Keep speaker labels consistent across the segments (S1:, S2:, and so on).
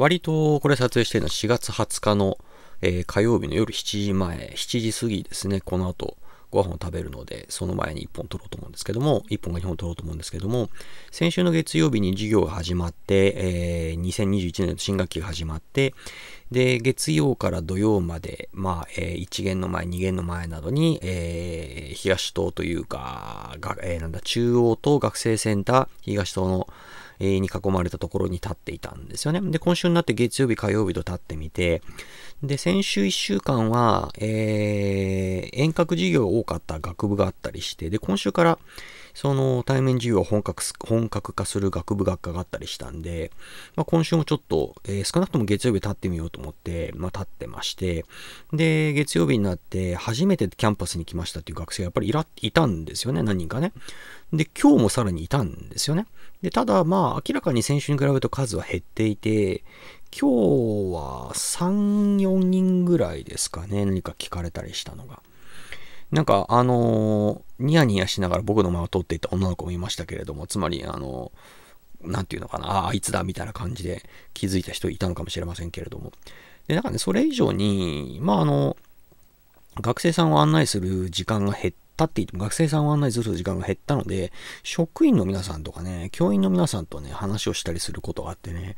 S1: 割とこれ撮影してるのは4月20日の、えー、火曜日の夜7時前、7時過ぎですね、この後ご飯を食べるので、その前に1本取ろうと思うんですけども、1本が2本取ろうと思うんですけども、先週の月曜日に授業が始まって、えー、2021年の新学期が始まって、で、月曜から土曜まで、まあ、えー、1弦の前、2弦の前などに、えー、東棟というか、えー、なんだ、中央と学生センター、東棟の、に囲まれたところに立っていたんですよね。で、今週になって月曜日、火曜日と立ってみて、で、先週1週間は、えー、遠隔授業が多かった学部があったりして、で、今週からその対面授業を本格本格化する学部学科があったりしたんで、まあ、今週もちょっと、えー、少なくとも月曜日立ってみようと思って、まあ、立ってまして、で、月曜日になって初めてキャンパスに来ましたっていう学生がやっぱりいらいたんですよね、何人かね。で、今日もさらにいたんですよね。で、ただまあ明らかに先週に比べると数は減っていて、今日は3、4人ぐらいですかね、何か聞かれたりしたのが。なんか、あのー、ニヤニヤしながら僕の前を通っていた女の子もいましたけれども、つまり、あのー、なんていうのかな、ああ、あいつだ、みたいな感じで気づいた人いたのかもしれませんけれども。で、なんかね、それ以上に、まあ、あの、学生さんを案内する時間が減っ経っていても学生さんを案内する時間が減ったので、職員の皆さんとかね、教員の皆さんとね、話をしたりすることがあってね、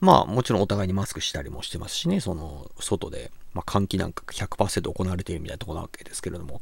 S1: まあもちろんお互いにマスクしたりもしてますしね、その、外で、まあ換気なんか100%行われているみたいなとこなわけですけれども、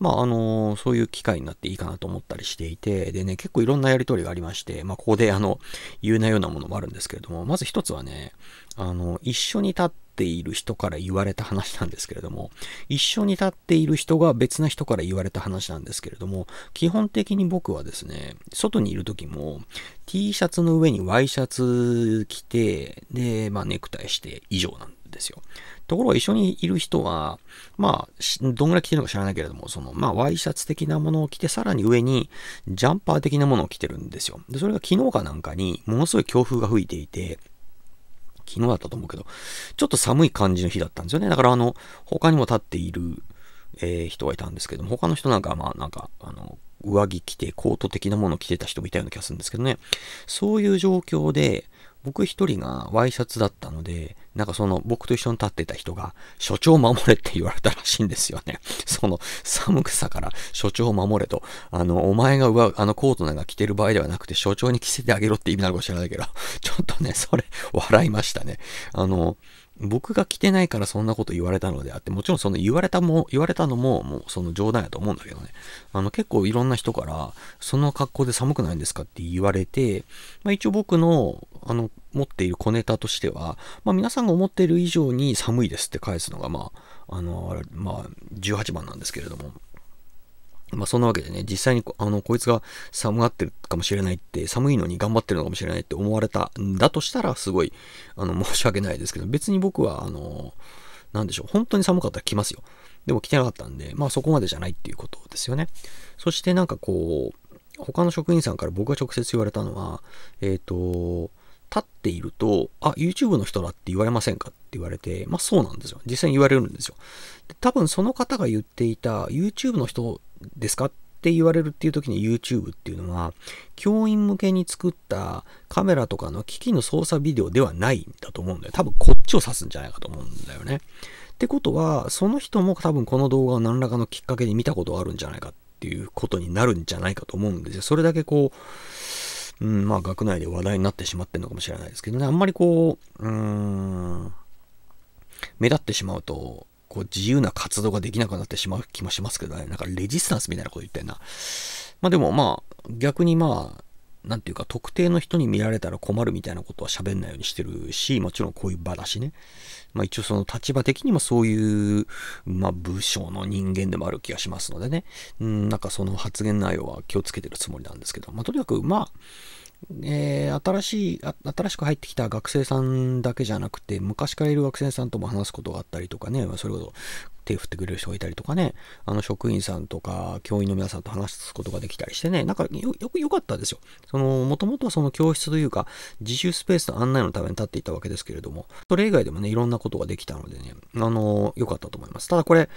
S1: まああの、そういう機会になっていいかなと思ったりしていて、でね、結構いろんなやりとりがありまして、まあここであの、言うなようなものもあるんですけれども、まず一つはね、あの、一緒に立って、ている人から言われた話なんですけれども、一緒に立っている人が別な人から言われた話なんですけれども、基本的に僕はですね、外にいる時も T シャツの上にワイシャツ着て、で、まあネクタイして以上なんですよ。ところが一緒にいる人は、まあ、どんぐらい着てるのか知らないけれども、その、まあ、ワイシャツ的なものを着て、さらに上にジャンパー的なものを着てるんですよ。で、それが昨日かなんかに、ものすごい強風が吹いていて、昨日だったと思うけど、ちょっと寒い感じの日だったんですよね。だからあの、他にも立っている、えー、人がいたんですけども、他の人なんかまあなんか、あの、上着着て、コート的なものを着てた人もいたような気がするんですけどね。そういう状況で、僕一人がワイシャツだったので、なんかその僕と一緒に立ってた人が、所長守れって言われたらしいんですよね。その寒さから所長守れと。あの、お前が上、あのコートなんか着てる場合ではなくて、所長に着せてあげろって意味なのかもしれないけど、ちょっとね、それ、笑いましたね。あの、僕が着てないからそんなこと言われたのであって、もちろんその言われたも、言われたのも、もうその冗談やと思うんだけどね。あの結構いろんな人から、その格好で寒くないんですかって言われて、まあ一応僕の、あの、持っている小ネタとしては、まあ皆さんが思っている以上に寒いですって返すのが、まあ、あの、まあ、18番なんですけれども。まあそんなわけでね、実際にこあのこいつが寒がってるかもしれないって、寒いのに頑張ってるのかもしれないって思われたんだとしたら、すごいあの申し訳ないですけど、別に僕は、あの、なんでしょう、本当に寒かったら来ますよ。でも来てなかったんで、まあそこまでじゃないっていうことですよね。そしてなんかこう、他の職員さんから僕が直接言われたのは、えっ、ー、と、立っていると、あ、YouTube の人だって言われませんかって言われて、まあそうなんですよ。実際に言われるんですよ。で多分その方が言っていた YouTube の人ですかって言われるっていう時に YouTube っていうのは教員向けに作ったカメラとかの機器の操作ビデオではないんだと思うんだよ。多分こっちを指すんじゃないかと思うんだよね。ってことはその人も多分この動画を何らかのきっかけで見たことがあるんじゃないかっていうことになるんじゃないかと思うんですよ。それだけこう、うん、まあ学内で話題になってしまってるのかもしれないですけどね。あんまりこう、うん、目立ってしまうとこう自由な活動ができなくなってしまう気もしますけどね。なんかレジスタンスみたいなこと言ってんな。まあでもまあ逆にまあなんていうか特定の人に見られたら困るみたいなことは喋んないようにしてるし、もちろんこういう場だしね。まあ一応その立場的にもそういう、まあ武将の人間でもある気がしますのでね。うん、なんかその発言内容は気をつけてるつもりなんですけど、まあとにかくまあ、えー、新しい新しく入ってきた学生さんだけじゃなくて、昔からいる学生さんとも話すことがあったりとかね、それこそ手振ってくれる人がいたりとかね、あの職員さんとか教員の皆さんと話すことができたりしてね、なんかよ、よく良かったですよ。その、もともとはその教室というか、自習スペースの案内のために立っていたわけですけれども、それ以外でもね、いろんなことができたのでね、あの、良かったと思います。ただこれ、